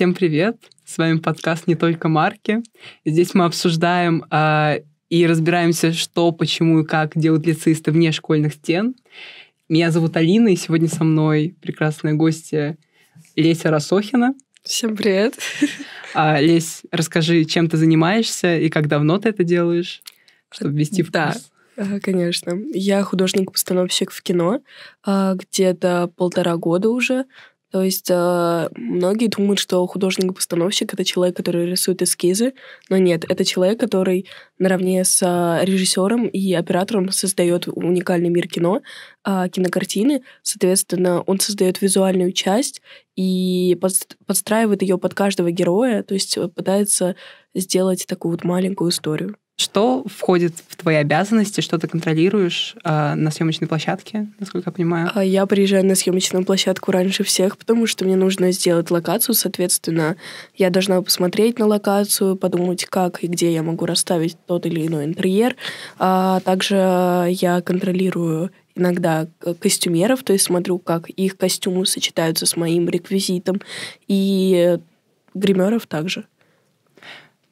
Всем привет! С вами подкаст «Не только марки». Здесь мы обсуждаем э, и разбираемся, что, почему и как делают лицеисты вне школьных стен. Меня зовут Алина, и сегодня со мной прекрасная гостья Леся Росохина. Всем привет! Э, Лесь, расскажи, чем ты занимаешься и как давно ты это делаешь, чтобы ввести в Да, э, конечно. Я художник-постановщик в кино а, где-то полтора года уже. То есть э, многие думают, что художник-постановщик это человек, который рисует эскизы, но нет, это человек, который наравне с э, режиссером и оператором создает уникальный мир кино, э, кинокартины. Соответственно, он создает визуальную часть и под, подстраивает ее под каждого героя, то есть э, пытается сделать такую вот маленькую историю. Что входит в твои обязанности, что ты контролируешь э, на съемочной площадке, насколько я понимаю? А, я приезжаю на съемочную площадку раньше всех, потому что мне нужно сделать локацию, соответственно, я должна посмотреть на локацию, подумать, как и где я могу расставить тот или иной интерьер. А также я контролирую иногда костюмеров, то есть смотрю, как их костюмы сочетаются с моим реквизитом, и гримеров также.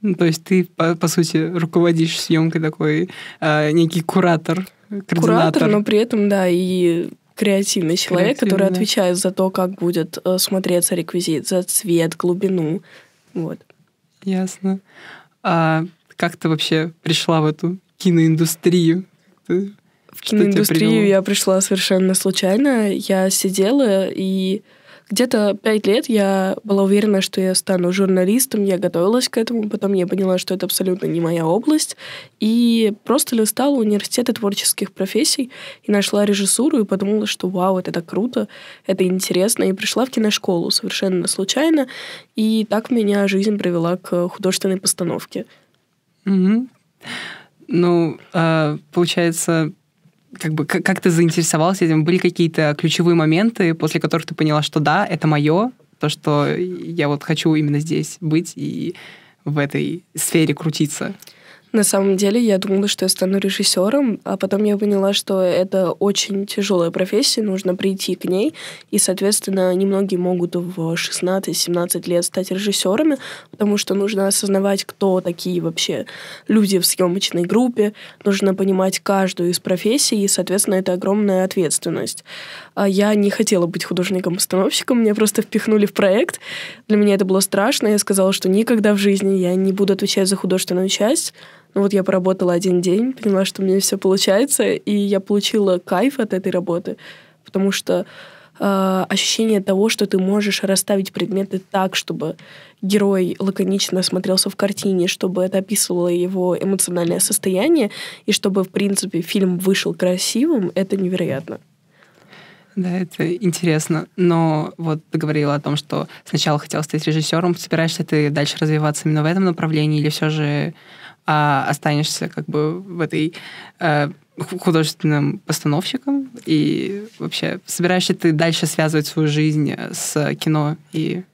Ну, то есть ты, по, по сути, руководишь съемкой такой, э, некий куратор, координатор. Куратор, но при этом, да, и креативный человек, креативный, который да. отвечает за то, как будет э, смотреться реквизит, за цвет, глубину. Вот. Ясно. А как ты вообще пришла в эту киноиндустрию? Ты, в киноиндустрию я пришла совершенно случайно. Я сидела и... Где-то пять лет я была уверена, что я стану журналистом, я готовилась к этому, потом я поняла, что это абсолютно не моя область, и просто листала университеты творческих профессий и нашла режиссуру и подумала, что вау, это так круто, это интересно, и пришла в киношколу совершенно случайно, и так меня жизнь привела к художественной постановке. Угу. Ну, а, получается, как бы как, как ты заинтересовался этим? Были какие-то ключевые моменты, после которых ты поняла, что да, это мое, то, что я вот хочу именно здесь быть и в этой сфере крутиться? На самом деле я думала, что я стану режиссером, а потом я поняла, что это очень тяжелая профессия, нужно прийти к ней, и, соответственно, немногие могут в 16-17 лет стать режиссерами, потому что нужно осознавать, кто такие вообще люди в съемочной группе, нужно понимать каждую из профессий, и, соответственно, это огромная ответственность. А я не хотела быть художником-постановщиком, меня просто впихнули в проект. Для меня это было страшно, я сказала, что никогда в жизни я не буду отвечать за художественную часть, ну вот я поработала один день, поняла, что мне все получается, и я получила кайф от этой работы, потому что э, ощущение того, что ты можешь расставить предметы так, чтобы герой лаконично смотрелся в картине, чтобы это описывало его эмоциональное состояние, и чтобы, в принципе, фильм вышел красивым, это невероятно. Да, это интересно. Но вот ты говорила о том, что сначала хотел стать режиссером. Собираешься ты дальше развиваться именно в этом направлении, или все же а останешься как бы в этой э, художественным постановщиком и вообще собираешься ты дальше связывать свою жизнь с кино и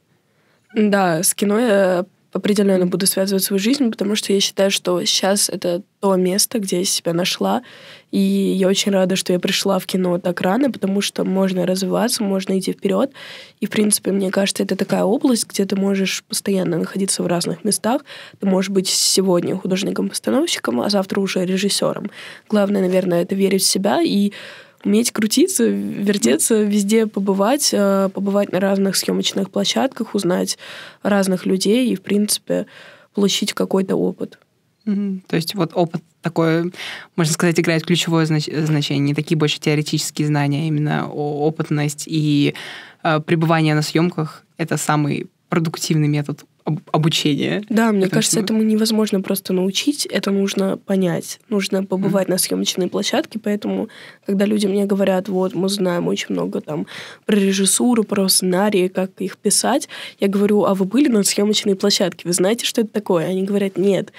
да, с кино я определенно буду связывать свою жизнь, потому что я считаю, что сейчас это то место, где я себя нашла. И я очень рада, что я пришла в кино так рано, потому что можно развиваться, можно идти вперед. И, в принципе, мне кажется, это такая область, где ты можешь постоянно находиться в разных местах. Ты можешь быть сегодня художником-постановщиком, а завтра уже режиссером. Главное, наверное, это верить в себя и уметь крутиться, вертеться, везде побывать, э, побывать на разных съемочных площадках, узнать разных людей и, в принципе, получить какой-то опыт. То есть вот опыт такой, можно сказать, играет ключевое значение. Не такие больше теоретические знания, а именно опытность и э, пребывание на съемках — это самый продуктивный метод обучение. Да, мне этому. кажется, этому невозможно просто научить, это нужно понять, нужно побывать mm-hmm. на съемочной площадке, поэтому, когда люди мне говорят, вот, мы знаем очень много там про режиссуру, про сценарии, как их писать, я говорю, а вы были на съемочной площадке, вы знаете, что это такое? Они говорят, нет.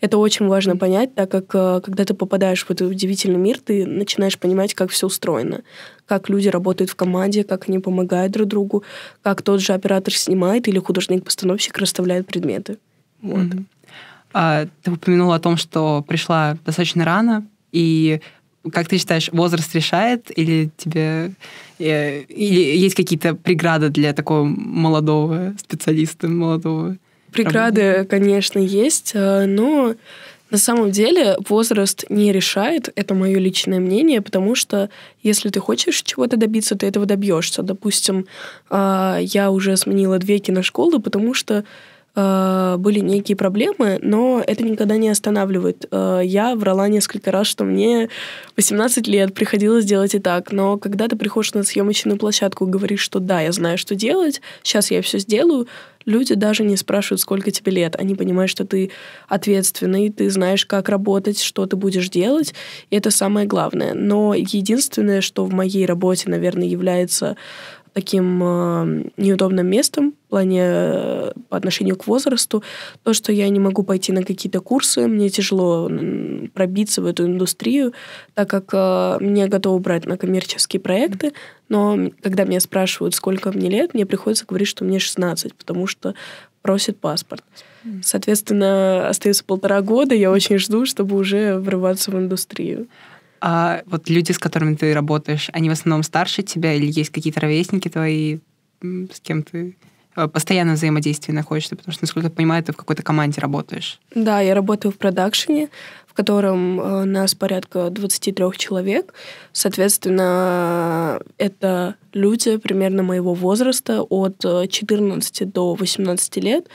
Это очень важно понять, так как э, когда ты попадаешь в этот удивительный мир, ты начинаешь понимать, как все устроено, как люди работают в команде, как они помогают друг другу, как тот же оператор снимает или художник-постановщик расставляет предметы. Вот. А, ты упомянула о том, что пришла достаточно рано, и как ты считаешь, возраст решает или тебе э, или есть какие-то преграды для такого молодого специалиста, молодого Преграды, конечно, есть, э, но на самом деле возраст не решает, это мое личное мнение, потому что если ты хочешь чего-то добиться, ты этого добьешься. Допустим, а, я уже сменила две киношколы, потому что Э, были некие проблемы, но это никогда не останавливает. Э, я врала несколько раз, что мне 18 лет, приходилось делать и так, но когда ты приходишь на съемочную площадку и говоришь, что да, я знаю, что делать, сейчас я все сделаю, люди даже не спрашивают, сколько тебе лет. Они понимают, что ты ответственный, ты знаешь, как работать, что ты будешь делать, и это самое главное. Но единственное, что в моей работе, наверное, является таким э, неудобным местом в плане э, по отношению к возрасту. То, что я не могу пойти на какие-то курсы, мне тяжело пробиться в эту индустрию, так как э, меня готовы брать на коммерческие проекты, но когда меня спрашивают, сколько мне лет, мне приходится говорить, что мне 16, потому что просит паспорт. Соответственно, остается полтора года, я очень жду, чтобы уже врываться в индустрию. А вот люди, с которыми ты работаешь, они в основном старше тебя или есть какие-то ровесники твои, с кем ты э, постоянно взаимодействие находишься, потому что, насколько я понимаю, ты в какой-то команде работаешь. Да, я работаю в продакшене, в котором э, нас порядка 23 человек. Соответственно, это люди примерно моего возраста от 14 э, до 18 лет.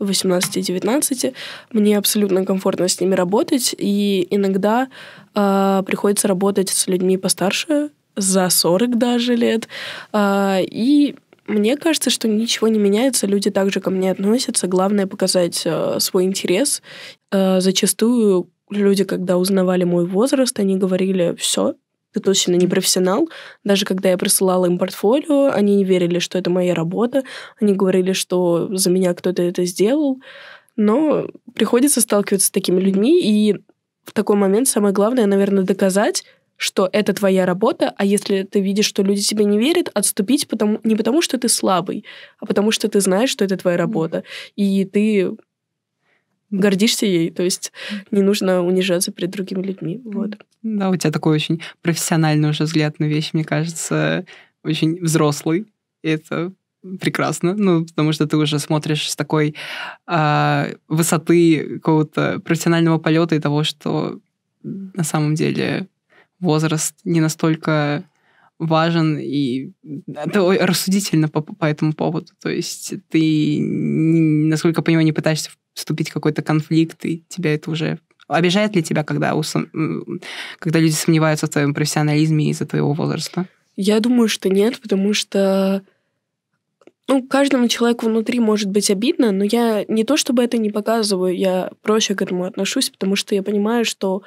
18-19, мне абсолютно комфортно с ними работать, и иногда э, приходится работать с людьми постарше, за 40 даже лет, э, и мне кажется, что ничего не меняется, люди также ко мне относятся, главное показать э, свой интерес. Э, зачастую люди, когда узнавали мой возраст, они говорили, все, ты точно не профессионал. Даже когда я присылала им портфолио, они не верили, что это моя работа. Они говорили, что за меня кто-то это сделал. Но приходится сталкиваться с такими людьми, и в такой момент самое главное, наверное, доказать, что это твоя работа, а если ты видишь, что люди тебе не верят, отступить потому, не потому, что ты слабый, а потому, что ты знаешь, что это твоя работа, и ты гордишься ей, то есть не нужно унижаться перед другими людьми. Вот. Да, у тебя такой очень профессиональный уже взгляд на вещь, мне кажется, очень взрослый. И это прекрасно, ну, потому что ты уже смотришь с такой э, высоты какого-то профессионального полета и того, что на самом деле возраст не настолько важен и рассудительно по, по этому поводу. То есть ты, насколько я понимаю, не пытаешься вступить в какой-то конфликт, и тебя это уже... Обижает ли тебя, когда, усом... когда люди сомневаются в твоем профессионализме из-за твоего возраста? Я думаю, что нет, потому что ну, каждому человеку внутри может быть обидно, но я не то чтобы это не показываю, я проще к этому отношусь, потому что я понимаю, что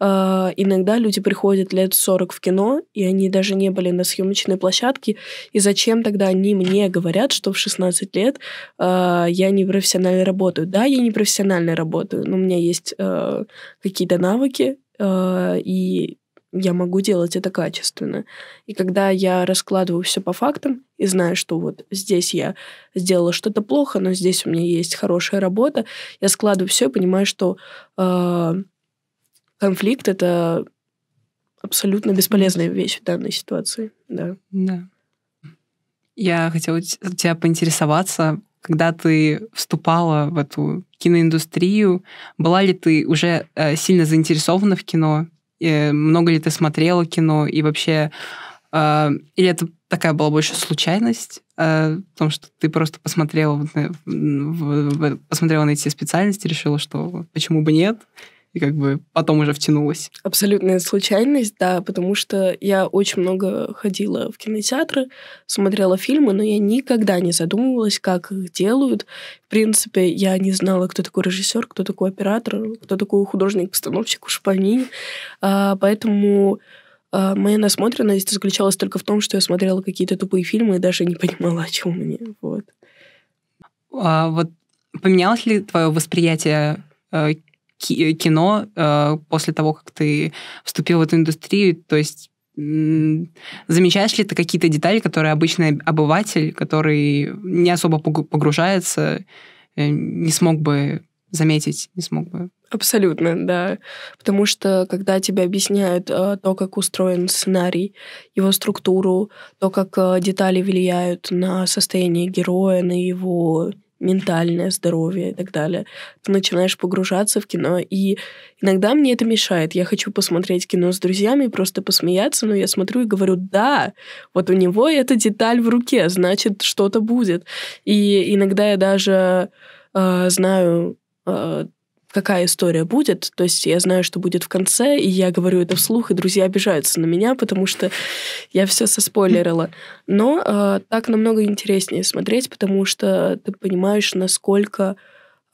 Э, иногда люди приходят лет 40 в кино, и они даже не были на съемочной площадке. И зачем тогда они мне говорят, что в 16 лет э, я не профессионально работаю? Да, я не профессионально работаю, но у меня есть э, какие-то навыки, э, и я могу делать это качественно. И когда я раскладываю все по фактам и знаю, что вот здесь я сделала что-то плохо, но здесь у меня есть хорошая работа, я складываю все и понимаю, что э, конфликт — это абсолютно бесполезная вещь в данной ситуации. Да. да. Я хотела тебя поинтересоваться, когда ты вступала в эту киноиндустрию, была ли ты уже э, сильно заинтересована в кино? Э, много ли ты смотрела кино? И вообще, э, или это такая была больше случайность, в том, что ты просто посмотрела, посмотрела на эти специальности, решила, что почему бы нет? и как бы потом уже втянулась. Абсолютная случайность, да, потому что я очень много ходила в кинотеатры, смотрела фильмы, но я никогда не задумывалась, как их делают. В принципе, я не знала, кто такой режиссер, кто такой оператор, кто такой художник-постановщик, уж пойми. А, поэтому а, моя насмотренность заключалась только в том, что я смотрела какие-то тупые фильмы и даже не понимала, о чем они. Вот. А вот поменялось ли твое восприятие э, Э, кино э, после того, как ты вступил в эту индустрию? То есть замечаешь ли ты какие-то детали, которые обычный обыватель, который не особо погружается, э, не смог бы заметить, не смог бы? Абсолютно, да. Потому что когда тебе объясняют то, как устроен сценарий, его структуру, то, как детали влияют на состояние героя, на его ментальное здоровье и так далее. Ты начинаешь погружаться в кино, и иногда мне это мешает. Я хочу посмотреть кино с друзьями и просто посмеяться, но я смотрю и говорю, да, вот у него эта деталь в руке, значит, что-то будет. И иногда я даже э, знаю э, какая история будет. То есть я знаю, что будет в конце, и я говорю это вслух, и друзья обижаются на меня, потому что я все соспойлерила. Но э, так намного интереснее смотреть, потому что ты понимаешь, насколько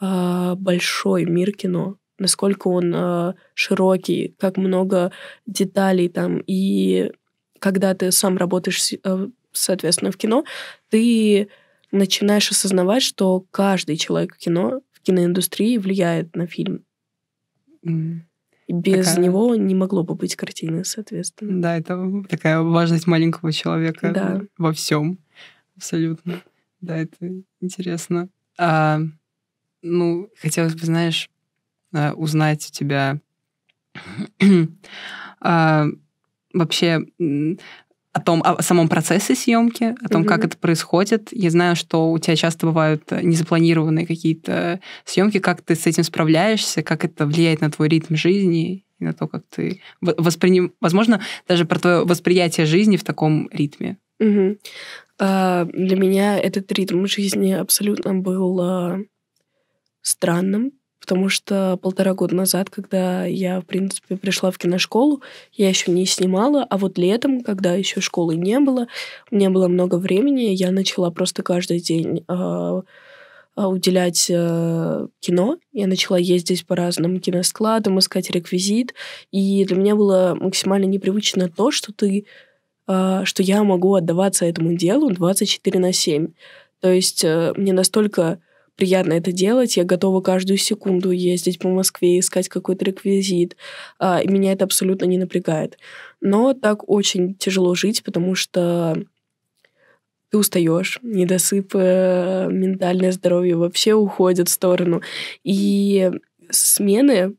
э, большой мир кино насколько он э, широкий, как много деталей там. И когда ты сам работаешь, э, соответственно, в кино, ты начинаешь осознавать, что каждый человек в кино киноиндустрии влияет на фильм. без такая... него не могло бы быть картины, соответственно. Да, это такая важность маленького человека да. во всем. Абсолютно. Да, это интересно. А, ну, хотелось бы, знаешь, а, узнать у тебя а, вообще о том, о самом процессе съемки, о том, mm-hmm. как это происходит. Я знаю, что у тебя часто бывают э, незапланированные какие-то съемки. Как ты с этим справляешься? Как это влияет на твой ритм жизни и на то, как ты восприним... Возможно, даже про твое восприятие жизни в таком ритме. Mm-hmm. А, для меня этот ритм жизни абсолютно был а, странным, Потому что полтора года назад, когда я, в принципе, пришла в киношколу, я еще не снимала, а вот летом, когда еще школы не было, у меня было много времени, я начала просто каждый день э, уделять э, кино. Я начала ездить по разным киноскладам, искать реквизит. И для меня было максимально непривычно то, что ты э, что я могу отдаваться этому делу 24 на 7. То есть э, мне настолько приятно это делать. Я готова каждую секунду ездить по Москве, искать какой-то реквизит. А, и меня это абсолютно не напрягает. Но так очень тяжело жить, потому что ты устаешь, недосып, э, ментальное здоровье вообще уходит в сторону. И смены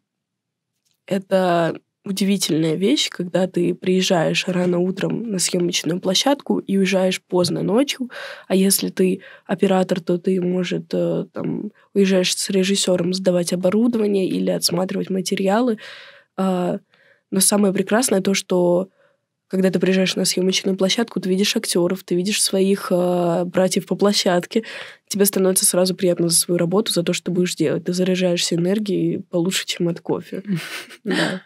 — это удивительная вещь, когда ты приезжаешь рано утром на съемочную площадку и уезжаешь поздно ночью, а если ты оператор, то ты, может, э, там, уезжаешь с режиссером сдавать оборудование или отсматривать материалы. А, но самое прекрасное то, что когда ты приезжаешь на съемочную площадку, ты видишь актеров, ты видишь своих э, братьев по площадке, тебе становится сразу приятно за свою работу, за то, что ты будешь делать. Ты заряжаешься энергией получше, чем от кофе. Да.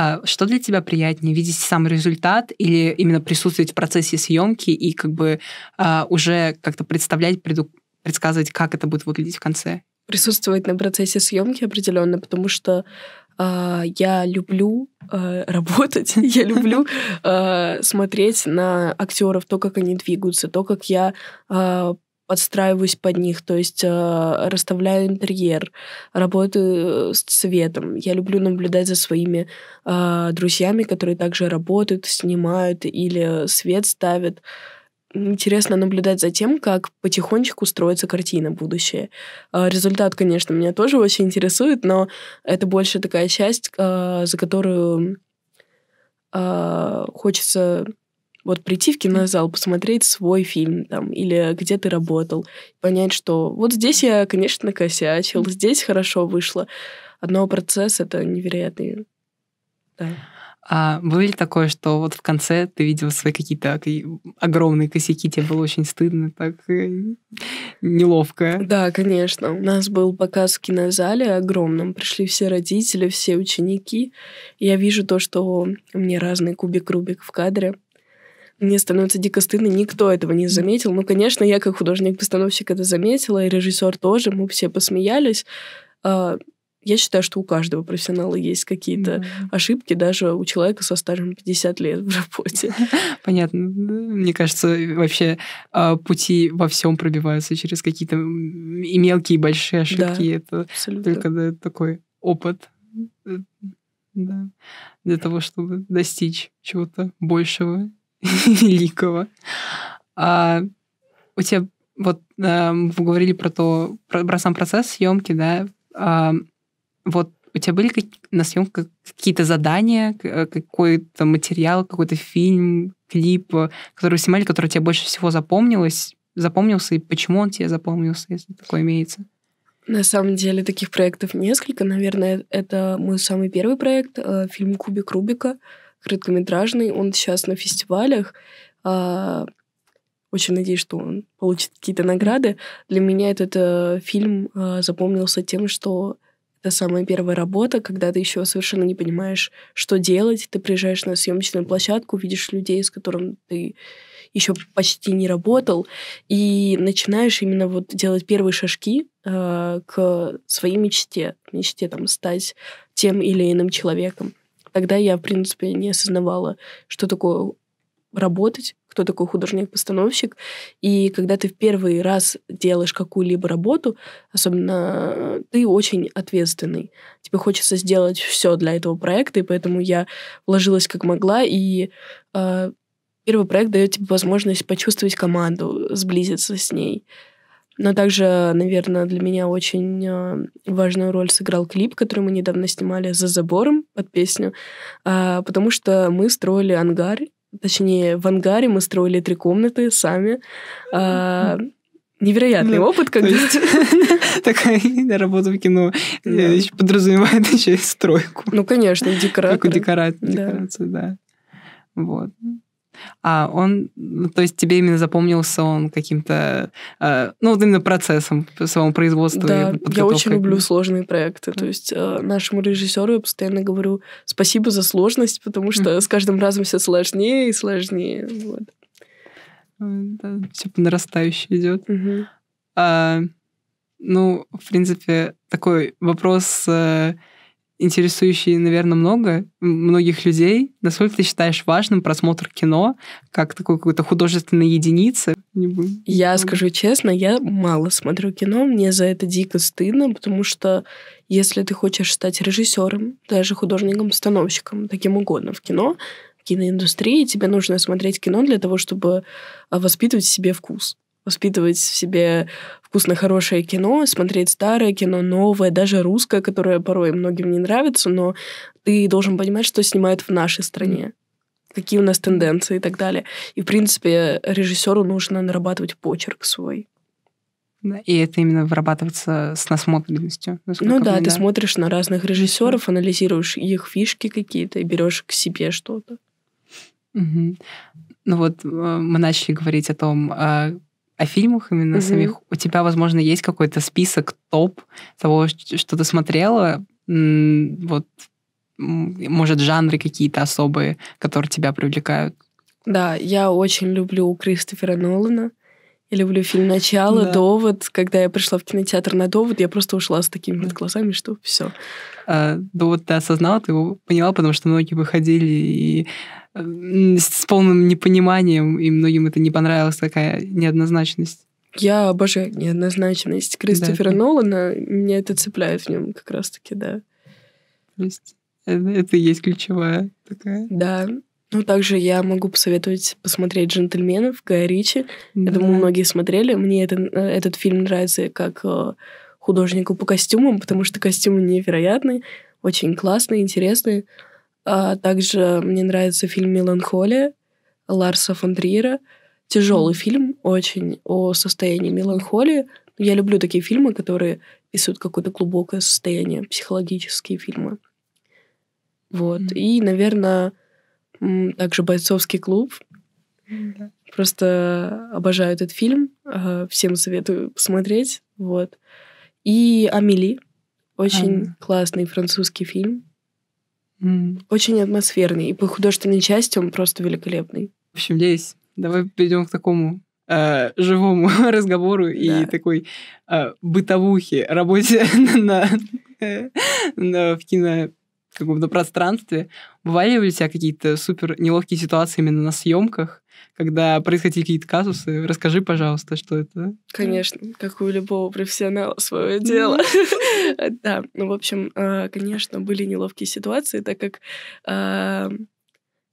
А что для тебя приятнее, видеть сам результат или именно присутствовать в процессе съемки и как бы а, уже как-то представлять, предсказывать, как это будет выглядеть в конце? Присутствовать на процессе съемки определенно, потому что э, я люблю э, работать, я люблю э, смотреть на актеров, то, как они двигаются, то, как я подстраиваюсь под них, то есть э, расставляю интерьер, работаю э, с цветом. Я люблю наблюдать за своими э, друзьями, которые также работают, снимают или свет ставят. Интересно наблюдать за тем, как потихонечку строится картина будущее. Э, результат, конечно, меня тоже очень интересует, но это больше такая часть, э, за которую хочется вот прийти в кинозал, посмотреть свой фильм там, или где ты работал, понять, что вот здесь я, конечно, косячил, здесь хорошо вышло. Одного процесса это невероятный. Да. А было такое, что вот в конце ты видел свои какие-то огромные косяки, тебе было очень стыдно, так э, неловко? Да, конечно. У нас был показ в кинозале огромном. Пришли все родители, все ученики. я вижу то, что у меня разный кубик-рубик в кадре. Мне становится дико стыдно, никто этого не заметил. Ну, конечно, я как художник-постановщик это заметила, и режиссер тоже, мы все посмеялись. А, я считаю, что у каждого профессионала есть какие-то mm -hmm. ошибки, даже у человека со стажем 50 лет в работе. Понятно. Мне кажется, вообще а, пути во всем пробиваются через какие-то и мелкие, и большие ошибки. Да, Это абсолютно. только да, такой опыт э, да, для э. того, чтобы достичь чего-то большего великого. А у тебя вот э, вы говорили про то, про, про сам процесс съемки, да? А, вот у тебя были на съемках какие-то задания, э, какой-то материал, какой-то фильм, клип, э, который вы снимали, который тебе больше всего запомнилось, запомнился, и почему он тебе запомнился, если такое имеется? На самом деле таких проектов несколько. Наверное, это мой самый первый проект, э, фильм «Кубик Рубика» короткометражный. Он сейчас на фестивалях. А, очень надеюсь, что он получит какие-то награды. Для меня этот э, фильм э, запомнился тем, что это самая первая работа, когда ты еще совершенно не понимаешь, что делать. Ты приезжаешь на съемочную площадку, видишь людей, с которыми ты еще почти не работал, и начинаешь именно вот делать первые шажки э, к своей мечте, мечте там стать тем или иным человеком. Тогда я, в принципе, не осознавала, что такое работать, кто такой художник-постановщик. И когда ты в первый раз делаешь какую-либо работу, особенно э, ты очень ответственный. Тебе хочется сделать все для этого проекта, и поэтому я вложилась как могла. И э, первый проект дает тебе возможность почувствовать команду, сблизиться с ней, но также, наверное, для меня очень а, важную роль сыграл клип, который мы недавно снимали «За забором» под песню, а, потому что мы строили ангар, точнее, в ангаре мы строили три комнаты сами. А, невероятный опыт, как есть. Такая работа в кино э, подразумевает еще и стройку. Ну, конечно, декоратор. Как Декорацию, да. Вот. А он, ну, то есть тебе именно запомнился он каким-то, э, ну вот именно процессом своего производства. Да, я очень люблю сложные проекты. То есть э, нашему режиссеру я постоянно говорю спасибо за сложность, потому что с каждым разом все сложнее и сложнее. Вот. Э, да, все по нарастающей идет. Угу. А, ну, в принципе, такой вопрос Интересующий, наверное, много многих людей. Насколько ты считаешь важным просмотр кино как такой какой-то художественной единицы? Я скажу честно, я мало смотрю кино, мне за это дико стыдно, потому что если ты хочешь стать режиссером, даже художником-постановщиком, таким угодно в кино, в киноиндустрии, тебе нужно смотреть кино для того, чтобы а, воспитывать в себе вкус воспитывать в себе вкусно хорошее кино, смотреть старое кино, новое, даже русское, которое порой многим не нравится, но ты должен понимать, что снимают в нашей стране какие у нас тенденции и так далее. И, в принципе, режиссеру нужно нарабатывать почерк свой. Да, и это именно вырабатываться с насмотренностью. Ну да, ты да. смотришь на разных режиссеров, анализируешь их фишки какие-то и берешь к себе что-то. Угу. Ну вот э, мы начали говорить о том, а о фильмах именно mm-hmm. самих. У тебя, возможно, есть какой-то список топ того, что ты смотрела? Вот, может, жанры какие-то особые, которые тебя привлекают? Да, я очень люблю Кристофера Нолана. Я люблю фильм «Начало», да. «Довод». Когда я пришла в кинотеатр на «Довод», я просто ушла с такими вот глазами, что все. А, «Довод» ты осознала, ты его поняла, потому что многие выходили и с полным непониманием, и многим это не понравилась такая неоднозначность. Я обожаю неоднозначность Кристофера да, это... Нолана. Меня это цепляет в нем как раз-таки, да. То есть это, это и есть ключевая такая. Да. Ну, также я могу посоветовать посмотреть «Джентльменов» Гая Ричи. Да. Я думаю, многие смотрели. Мне это, э, этот фильм нравится как э, художнику по костюмам, потому что костюмы невероятные, очень классные, интересные. А также мне нравится фильм «Меланхолия» Ларса фон Триера. Тяжелый фильм, очень о состоянии меланхолии. Я люблю такие фильмы, которые рисуют какое-то глубокое состояние, психологические фильмы. Вот. Mm-hmm. И, наверное, также «Бойцовский клуб». Mm-hmm. Просто обожаю этот фильм. А, всем советую посмотреть. Вот. И «Амели». Очень mm-hmm. классный французский фильм. Очень атмосферный. И по художественной части он просто великолепный. В общем, здесь давай перейдем к такому э, живому разговору да. и такой э, бытовухе, работе на, на, на, в кино каком-то пространстве. Бывали ли у тебя какие-то супер неловкие ситуации именно на съемках? когда происходили какие-то казусы. Расскажи, пожалуйста, что это. Конечно, как у любого профессионала свое дело. Да, ну, в общем, э, конечно, были неловкие ситуации, так как а,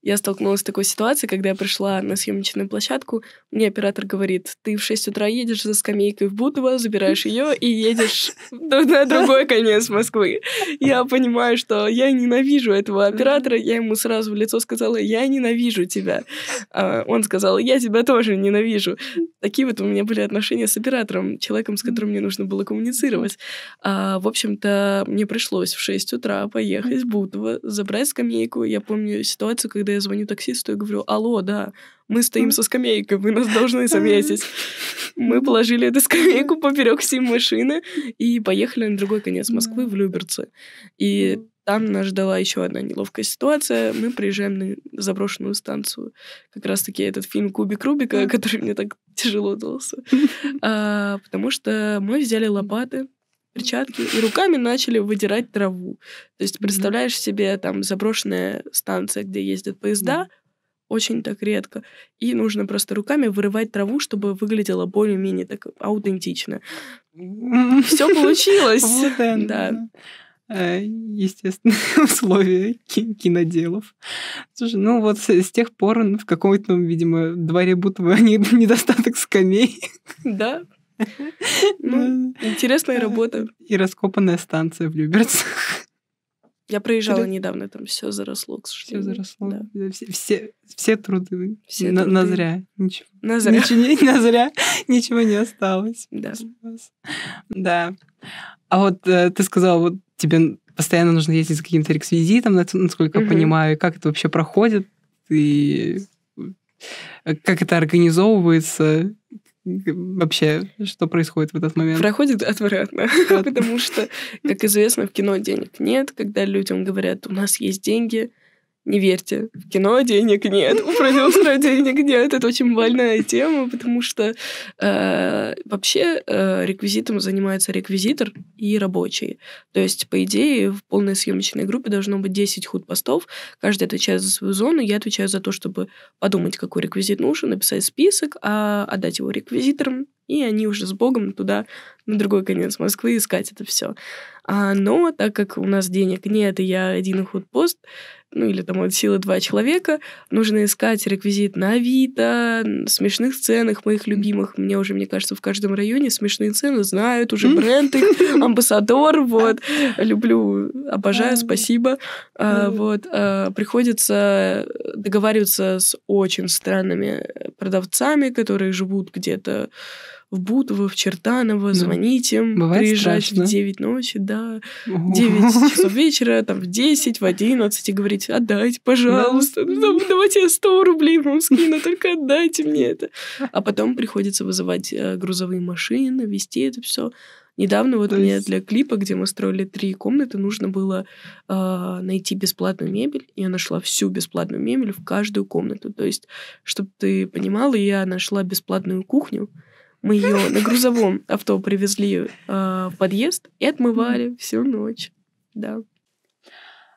я столкнулась с такой ситуацией, когда я пришла на съемочную площадку, мне оператор говорит, ты в 6 утра едешь за скамейкой в Бутово, забираешь ее и едешь на другой конец Москвы. Я понимаю, что я ненавижу этого оператора, я ему сразу в лицо сказала, я ненавижу тебя. А он сказал, я тебя тоже ненавижу. Такие вот у меня были отношения с оператором, человеком, с которым мне нужно было коммуницировать. А, в общем-то, мне пришлось в 6 утра поехать в Бутово, забрать скамейку. Я помню ситуацию, когда я звоню таксисту и говорю, алло, да, мы стоим со скамейкой, вы нас должны заметить. Мы положили эту скамейку поперек всей машины и поехали на другой конец Москвы, в Люберцы. И там нас ждала еще одна неловкая ситуация. Мы приезжаем на заброшенную станцию. Как раз-таки этот фильм «Кубик Рубика», который мне так тяжело дался. А, потому что мы взяли лопаты, перчатки и руками начали выдирать траву. То есть представляешь себе там заброшенная станция, где ездят поезда, очень так редко. И нужно просто руками вырывать траву, чтобы выглядело более-менее так аутентично. Все получилось. Да. Э, Естественные условия киноделов. Слушай, ну вот с тех пор в каком-то, видимо, дворе Бутова недостаток скамей. Да, Ну, интересная работа. И раскопанная станция в Люберцах. Я проезжала недавно, там все заросло, к сожалению. Все заросло. Все, труды. на, зря. Ничего. На зря. Ничего, не, на зря. Ничего не осталось. Да. Да. А вот э, ты сказала, вот тебе постоянно нужно ездить за каким-то реквизитом, насколько я понимаю, как это вообще проходит, и э, как это организовывается, вообще, что происходит в этот момент? Проходит отвратно, потому что, как известно, в кино денег нет, когда людям говорят, у нас есть деньги – не верьте, в кино денег нет, у продюсера денег нет. Это очень больная тема, потому что э, вообще э, реквизитом занимается реквизитор и рабочие. То есть, по идее, в полной съемочной группе должно быть 10 худ-постов. Каждый отвечает за свою зону. Я отвечаю за то, чтобы подумать, какой реквизит нужен, написать список, а отдать его реквизиторам и они уже с Богом туда, на другой конец Москвы, искать это все. А, но так как у нас денег нет, и я один худпост, ну или там от силы два человека, нужно искать реквизит на Авито, смешных ценах моих любимых. Мне уже, мне кажется, в каждом районе смешные цены знают, уже бренды, амбассадор, вот. Люблю, обожаю, а. спасибо. А, вот. А, приходится договариваться с очень странными продавцами, которые живут где-то в Бутово, в Чертаново, да. Ну, звонить им, Бывает приезжать страшно. в 9 ночи, да, в 9 часов вечера, там, в 10, в 11, и говорить, отдайте, пожалуйста, да. там, давайте я 100 рублей вам скину, только отдайте мне это. А потом приходится вызывать э, грузовые машины, вести это все. Недавно вот То мне есть... для клипа, где мы строили три комнаты, нужно было э, найти бесплатную мебель. Я нашла всю бесплатную мебель в каждую комнату. То есть, чтобы ты понимала, я нашла бесплатную кухню, мы ее на грузовом авто привезли э, в подъезд и отмывали всю ночь. Да.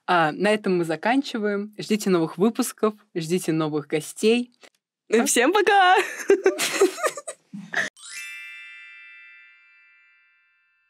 А на этом мы заканчиваем. Ждите новых выпусков, ждите новых гостей. Всем пока!